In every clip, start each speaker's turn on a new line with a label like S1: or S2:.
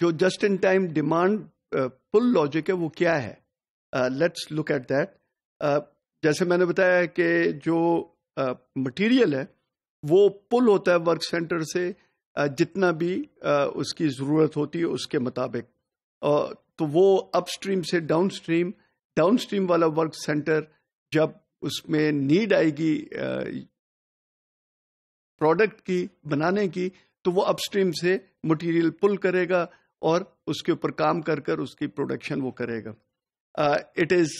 S1: जो just in time demand pull logic है वो क्या है लेट्स लुक एट दैट जैसे मैंने बताया कि जो मटेरियल uh, है वो पुल होता है वर्क सेंटर से uh, जितना भी uh, उसकी ज़रूरत होती है उसके मुताबिक uh, तो वो अपस्ट्रीम से डाउनस्ट्रीम डाउनस्ट्रीम वाला वर्क सेंटर जब उसमें नीड आएगी प्रोडक्ट uh, की बनाने की तो वो अपस्ट्रीम से मटेरियल पुल करेगा और उसके ऊपर काम कर कर उसकी प्रोडक्शन वो करेगा it is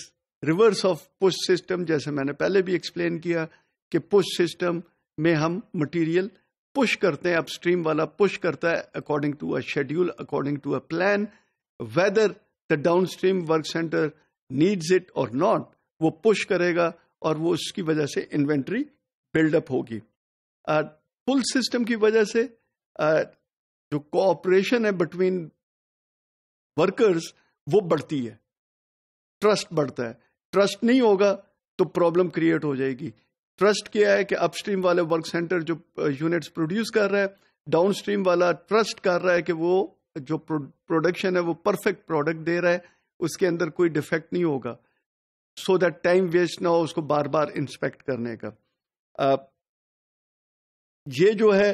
S1: reverse of push system जैसे मैंने पहले भी एक्सप्लेन किया कि पुश सिस्टम में हम मटेरियल पुश करते हैं अपस्ट्रीम वाला पुश करता है according to a schedule according to a plan whether the downstream work center needs it और नॉट वो पुश करेगा और वो उसकी वजह से इन्वेंट्री बिल्डअप होगी पुल uh, सिस्टम की वजह से uh, जो कोऑपरेशन है बिटवीन वर्कर्स वो बढ़ती है ट्रस्ट बढ़ता है ट्रस्ट नहीं होगा तो प्रॉब्लम क्रिएट हो जाएगी ट्रस्ट क्या है कि अपस्ट्रीम वाले वर्क सेंटर जो यूनिट्स uh, प्रोड्यूस कर रहा है डाउनस्ट्रीम वाला ट्रस्ट कर रहा है कि वो जो प्रोडक्शन है वो परफेक्ट प्रोडक्ट दे रहा है उसके अंदर कोई डिफेक्ट नहीं होगा सो दैट टाइम वेस्ट ना हो उसको बार बार इंस्पेक्ट करने का आ, uh, ये जो है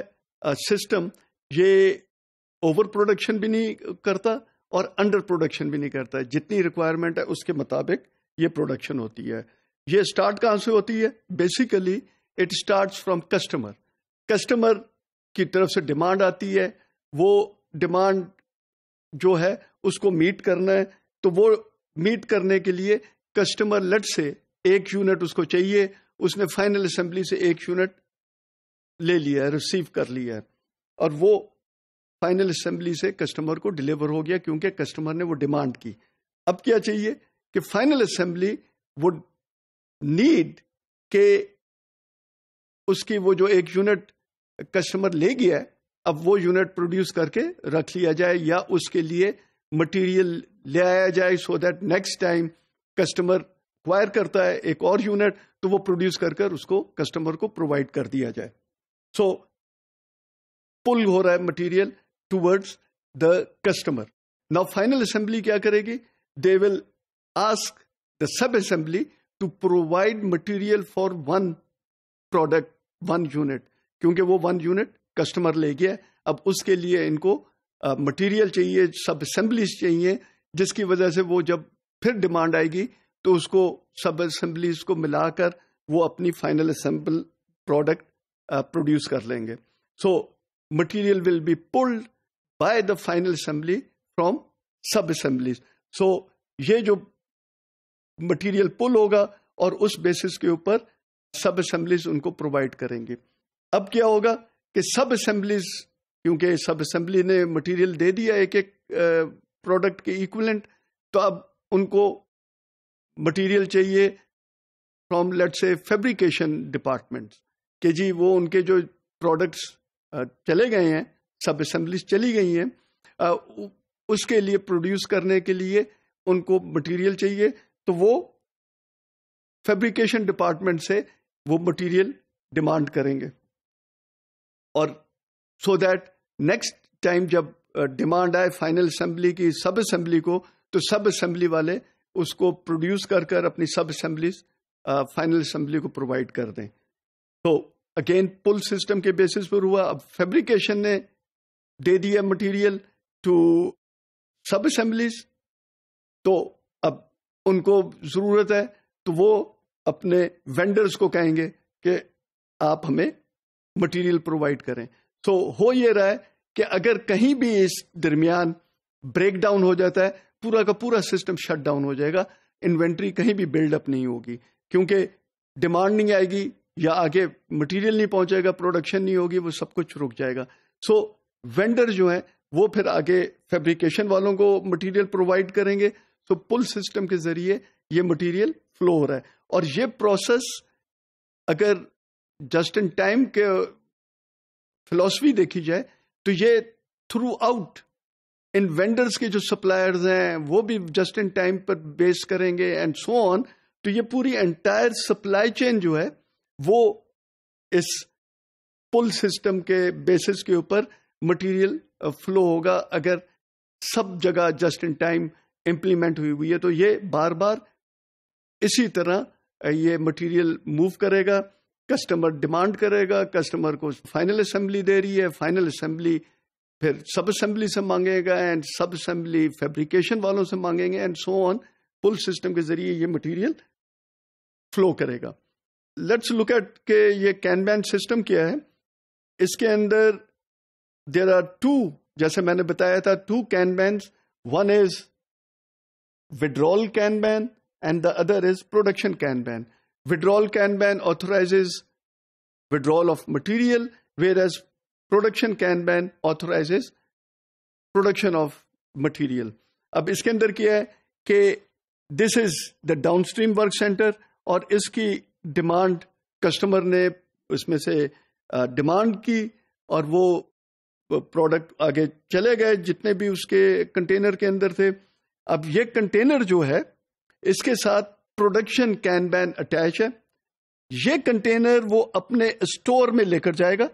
S1: सिस्टम uh, ये ओवर प्रोडक्शन भी नहीं करता और अंडर प्रोडक्शन भी नहीं करता है जितनी रिक्वायरमेंट है उसके मुताबिक ये प्रोडक्शन होती है ये स्टार्ट कहाँ से होती है basically it start from customer customer की तरफ से डिमांड आती है वो डिमांड जो है उसको मीट करना है तो वो मीट करने के लिए कस्टमर लट से एक यूनिट उसको चाहिए उसने फाइनल असेंबली से एक यूनिट ले लिया है रिसीव कर लिया है और वो फाइनल असेंबली से कस्टमर को डिलीवर हो गया क्योंकि कस्टमर ने वो डिमांड की अब क्या चाहिए कि फाइनल असेंबली वो नीड के उसकी वो जो एक यूनिट कस्टमर ले गया अब वो यूनिट प्रोड्यूस करके रख लिया जाए या उसके लिए मटेरियल ले आया जाए so that next time customer क्वायर करता है एक और यूनिट तो वो प्रोड्यूस कर कर उसको कस्टमर को प्रोवाइड कर दिया जाए सो so, पुल हो रहा है material towards the customer. Now, final assembly क्या करेगी? They will ask the sub assembly to provide material for one product, one unit. क्योंकि वो one unit customer ले गया अब उसके लिए इनको मटेरियल uh, चाहिए सब असेंबलीज चाहिए जिसकी वजह से वो जब फिर डिमांड आएगी तो उसको सब असेंबलीज को मिलाकर वो अपनी फाइनल असेंबल प्रोडक्ट प्रोड्यूस कर लेंगे so material will be pulled by the final assembly from sub assemblies so ये जो मटेरियल पुल होगा और उस बेसिस के ऊपर सब असेंबलीज उनको प्रोवाइड करेंगे अब क्या होगा कि सब असेंबलीज क्योंकि सब असेंबली ने मटेरियल दे दिया एक एक प्रोडक्ट के इक्विलेंट तो अब उनको मटेरियल चाहिए फ्रॉम लेट से फैब्रिकेशन डिपार्टमेंट कि जी वो उनके जो प्रोडक्ट्स चले गए हैं सब असम्बलीज चली गई हैं उसके लिए प्रोड्यूस करने के लिए उनको मटेरियल चाहिए तो वो फैब्रिकेशन डिपार्टमेंट से वो मटेरियल डिमांड करेंगे और सो दैट नेक्स्ट टाइम जब डिमांड आए फाइनल असेंबली की सब असेंबली को तो सब असेंबली वाले उसको प्रोड्यूस कर कर अपनी सब असेंबली फाइनल असेंबली को प्रोवाइड कर दें तो अगेन पुल सिस्टम के बेसिस पर हुआ अब फैब्रिकेशन ने दे दिया मटेरियल टू सब असेंबलीज तो अब उनको जरूरत है तो वो अपने वेंडर्स को कहेंगे कि आप हमें मटेरियल प्रोवाइड करें तो हो ये रहा है कि अगर कहीं भी इस दरमियान ब्रेक डाउन हो जाता है पूरा का पूरा सिस्टम शट डाउन हो जाएगा इन्वेंट्री कहीं भी बिल्डअप नहीं होगी क्योंकि डिमांड नहीं आएगी या आगे मटेरियल नहीं पहुंचेगा प्रोडक्शन नहीं होगी वो सब कुछ रुक जाएगा सो so, वेंडर जो है वो फिर आगे फैब्रिकेशन वालों को मटेरियल प्रोवाइड करेंगे तो पुल सिस्टम के जरिए ये मटेरियल फ्लो हो रहा है और ये प्रोसेस अगर जस्ट इन टाइम के फिलॉसफी देखी जाए तो ये थ्रू आउट इन वेंडर्स के जो सप्लायर्स हैं वो भी जस्ट इन टाइम पर बेस करेंगे एंड सो ऑन तो ये पूरी एंटायर सप्लाई चेन जो है वो इस पुल सिस्टम के बेसिस के ऊपर मटेरियल फ्लो uh, होगा अगर सब जगह जस्ट इन टाइम इम्प्लीमेंट हुई हुई है तो ये बार बार इसी तरह uh, ये मटेरियल मूव करेगा कस्टमर डिमांड करेगा कस्टमर को फाइनल असेंबली दे रही है फाइनल असेंबली फिर सब असेंबली से मांगेगा एंड सब असेंबली फैब्रिकेशन वालों से मांगेंगे and so on pull system के जरिए ये मटेरियल फ्लो करेगा लेट्स लुक एट के ये कैनबैन सिस्टम क्या है इसके अंदर देर आर टू जैसे मैंने बताया था two kanban one is withdrawal kanban and the other is production kanban withdrawal authorize is withdrawal of material of material production kanban authorize is production of material अब इसके अंदर क्या है कि this is the downstream work center और इसकी demand customer ने इसमें से डिमांड uh, की और वो प्रोडक्ट आगे चले गए जितने भी उसके कंटेनर के अंदर थे अब ये कंटेनर जो है इसके साथ प्रोडक्शन कैन बैन अटैच है ये कंटेनर वो अपने स्टोर में लेकर जाएगा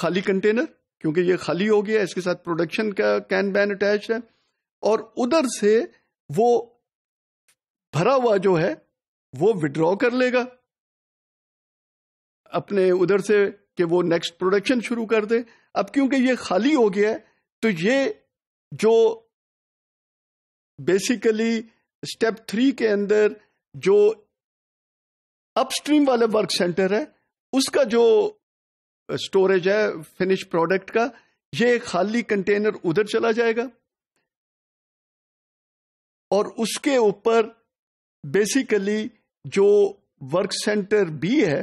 S1: खाली कंटेनर क्योंकि ये खाली हो गया इसके साथ प्रोडक्शन का कैन बैन अटैच है और उधर से वो भरा हुआ जो है वो विड्रॉ कर लेगा अपने उधर से कि वो नेक्स्ट प्रोडक्शन शुरू कर दे अब क्योंकि ये खाली हो गया है तो ये जो बेसिकली स्टेप थ्री के अंदर जो अपस्ट्रीम वाले वर्क सेंटर है उसका जो स्टोरेज है फिनिश प्रोडक्ट का ये खाली कंटेनर उधर चला जाएगा और उसके ऊपर बेसिकली जो वर्क सेंटर बी है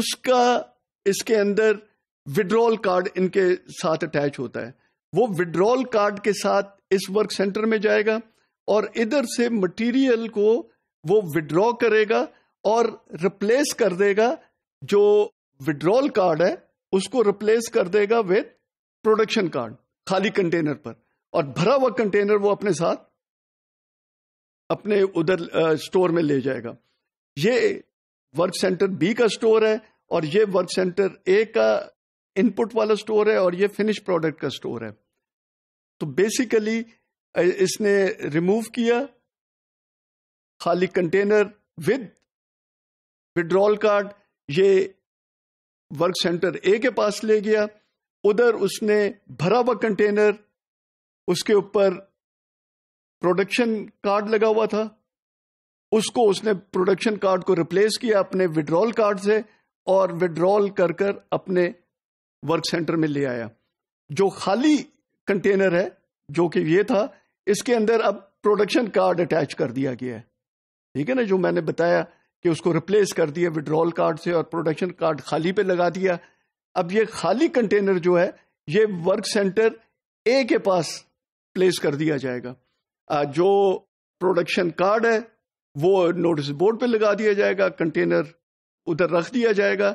S1: उसका इसके अंदर विड्रॉल कार्ड इनके साथ अटैच होता है वो विड्रॉल कार्ड के साथ इस वर्क सेंटर में जाएगा और इधर से मटेरियल को वो विड्रॉ करेगा और रिप्लेस कर देगा जो विड्रॉल कार्ड है उसको रिप्लेस कर देगा विद प्रोडक्शन कार्ड खाली कंटेनर पर और भरा हुआ कंटेनर वो अपने साथ अपने उधर स्टोर में ले जाएगा ये वर्क सेंटर बी का स्टोर है और ये वर्क सेंटर ए का इनपुट वाला स्टोर है और ये फिनिश प्रोडक्ट का स्टोर है तो बेसिकली इसने रिमूव किया खाली कंटेनर विद विड्रॉल कार्ड ये वर्क सेंटर ए के पास ले गया उधर उसने भरा हुआ कंटेनर उसके ऊपर प्रोडक्शन कार्ड लगा हुआ था उसको उसने प्रोडक्शन कार्ड को रिप्लेस किया अपने विड्रॉल कार्ड से और विड्रॉल कर कर अपने वर्क सेंटर में ले आया जो खाली कंटेनर है जो कि ये था इसके अंदर अब प्रोडक्शन कार्ड अटैच कर दिया गया है ठीक है ना जो मैंने बताया कि उसको रिप्लेस कर दिया विड्रॉल कार्ड से और प्रोडक्शन कार्ड खाली पे लगा दिया अब ये खाली कंटेनर जो है ये वर्क सेंटर ए के पास प्लेस कर दिया जाएगा जो प्रोडक्शन कार्ड है वो नोटिस बोर्ड पे लगा दिया जाएगा कंटेनर उधर रख दिया जाएगा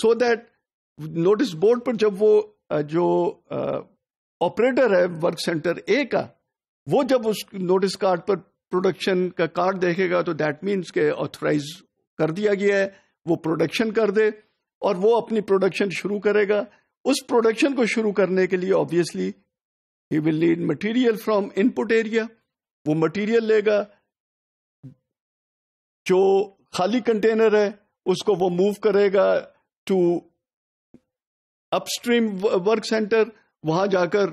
S1: so so that notice board पर जब वो जो ऑपरेटर है वर्क सेंटर ए का वो जब उस नोटिस कार्ड पर प्रोडक्शन का कार्ड देखेगा तो दैट मीन्स के ऑथोराइज कर दिया गया है वो प्रोडक्शन कर दे और वो अपनी प्रोडक्शन शुरू करेगा उस प्रोडक्शन को शुरू करने के लिए obviously he will need material from input area वो मटेरियल लेगा जो खाली कंटेनर है उसको वो मूव करेगा टू अपस्ट्रीम वर्क सेंटर वहां जाकर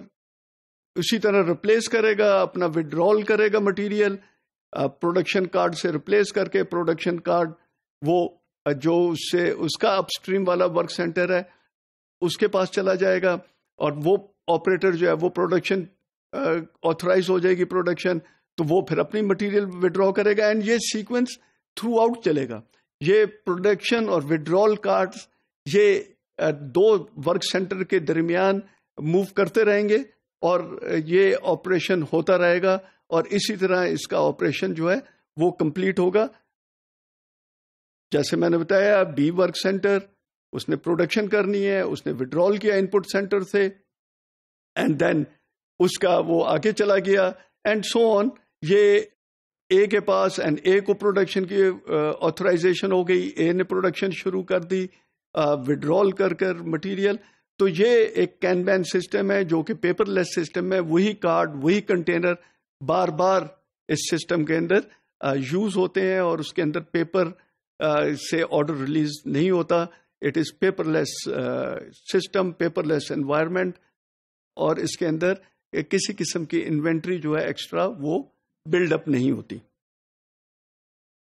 S1: उसी तरह रिप्लेस करेगा अपना विड्रॉल करेगा मटेरियल प्रोडक्शन कार्ड से रिप्लेस करके प्रोडक्शन कार्ड वो जो उससे उसका अपस्ट्रीम वाला वर्क सेंटर है उसके पास चला जाएगा और वो ऑपरेटर जो है वो प्रोडक्शन ऑथराइज हो जाएगी प्रोडक्शन तो वो फिर अपनी मटेरियल विड्रॉ करेगा एंड ये सीक्वेंस थ्रू आउट चलेगा ये प्रोडक्शन और विड्रॉल कार्ड ये दो वर्क सेंटर के दरमियान मूव करते रहेंगे और ये ऑपरेशन होता रहेगा और इसी तरह इसका ऑपरेशन जो है वो कंप्लीट होगा जैसे मैंने बताया बी वर्क सेंटर उसने प्रोडक्शन करनी है उसने विड्रॉल किया इनपुट सेंटर से एंड देन उसका वो आगे चला गया एंड सो ऑन ये ए के पास एंड ए को प्रोडक्शन की ऑथराइजेशन हो गई ए ने प्रोडक्शन शुरू कर दी विड्रॉल कर कर मटीरियल तो ये एक कैन बैन सिस्टम है जो कि पेपरलेस सिस्टम है वही कार्ड वही कंटेनर बार बार इस सिस्टम के अंदर यूज होते हैं और उसके अंदर पेपर से ऑर्डर रिलीज नहीं होता it is paperless system paperless environment और इसके अंदर किसी किस्म की इन्वेंट्री जो है एक्स्ट्रा वो बिल्डअप नहीं होती